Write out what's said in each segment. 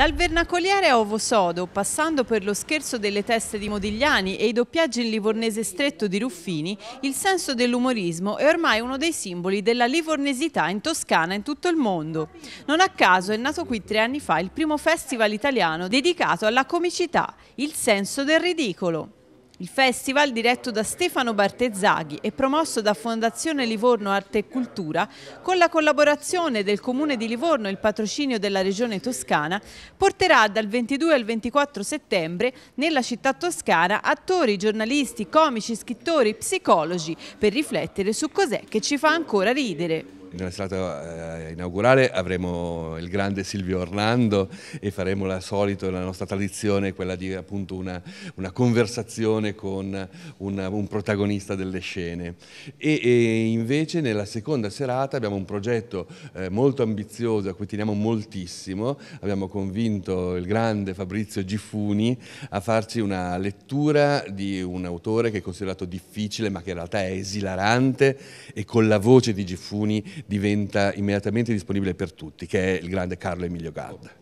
Dal vernacoliere a ovo sodo, passando per lo scherzo delle teste di Modigliani e i doppiaggi in livornese stretto di Ruffini, il senso dell'umorismo è ormai uno dei simboli della livornesità in Toscana e in tutto il mondo. Non a caso è nato qui tre anni fa il primo festival italiano dedicato alla comicità, il senso del ridicolo. Il festival, diretto da Stefano Bartezzaghi e promosso da Fondazione Livorno Arte e Cultura, con la collaborazione del Comune di Livorno e il patrocinio della Regione Toscana, porterà dal 22 al 24 settembre nella città toscana attori, giornalisti, comici, scrittori, psicologi per riflettere su cos'è che ci fa ancora ridere nella serata eh, inaugurale avremo il grande Silvio Orlando e faremo la solita, la nostra tradizione, quella di appunto una, una conversazione con una, un protagonista delle scene. E, e, invece nella seconda serata abbiamo un progetto eh, molto ambizioso a cui teniamo moltissimo, abbiamo convinto il grande Fabrizio Giffuni a farci una lettura di un autore che è considerato difficile ma che in realtà è esilarante e con la voce di Giffuni diventa immediatamente disponibile per tutti, che è il grande Carlo Emilio Garda.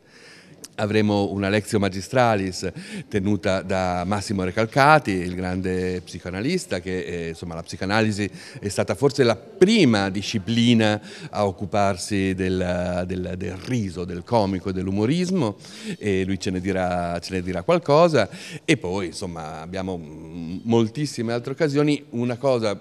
avremo una lezione magistralis tenuta da Massimo Recalcati, il grande psicoanalista, che eh, insomma, la psicanalisi è stata forse la prima disciplina a occuparsi del, del, del riso, del comico, dell'umorismo e lui ce ne, dirà, ce ne, dirà, qualcosa e poi insomma abbiamo moltissime altre occasioni, una cosa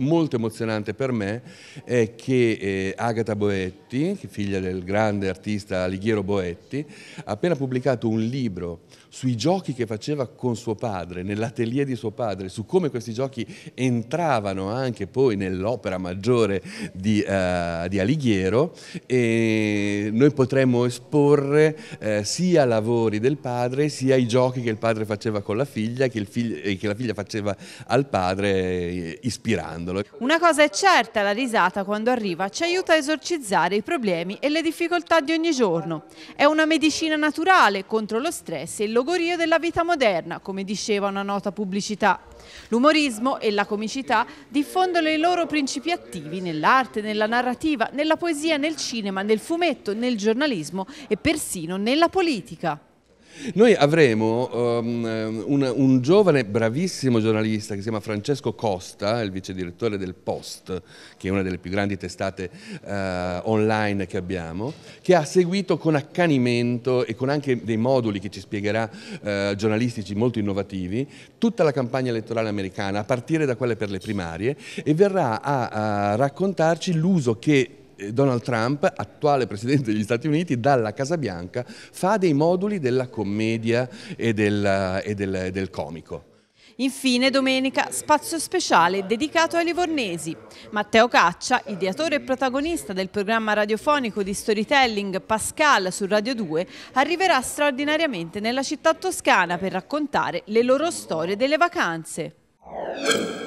molto emozionante per me è che eh, Agata Boetti, figlia del grande artista Alighiero Boetti, ha appena pubblicato un libro sui giochi che faceva con suo padre, nell'atelier di suo padre, su come questi giochi entravano anche poi nell'opera maggiore di, uh, di, Alighiero e noi potremmo esporre uh, sia lavori del padre sia i giochi che il padre faceva con la figlia che, che la figlia faceva al padre eh, ispirando scandalo. Una cosa è certa, la risata quando arriva ci aiuta a esorcizzare i problemi e le difficoltà di ogni giorno. È una medicina naturale contro lo stress e il logorio della vita moderna, come diceva una nota pubblicità. L'umorismo e la comicità diffondono i loro principi attivi nell'arte, nella narrativa, nella poesia, nel cinema, nel fumetto, nel giornalismo e persino nella politica. Noi avremo um, un, un, giovane bravissimo giornalista che si chiama Francesco Costa, il vice direttore del Post, che è una delle più grandi testate uh, online che abbiamo, che ha seguito con accanimento e con anche dei moduli che ci spiegherà uh, giornalistici molto innovativi tutta la campagna elettorale americana, a partire da quelle per le primarie, e verrà a, a raccontarci l'uso che eh, Donald Trump, attuale Presidente degli Stati Uniti, dalla Casa Bianca fa dei moduli della commedia e del, e del, del comico. Infine domenica spazio speciale dedicato ai livornesi. Matteo Caccia, ideatore e protagonista del programma radiofonico di storytelling Pascal su Radio 2, arriverà straordinariamente nella città toscana per raccontare le loro storie delle vacanze.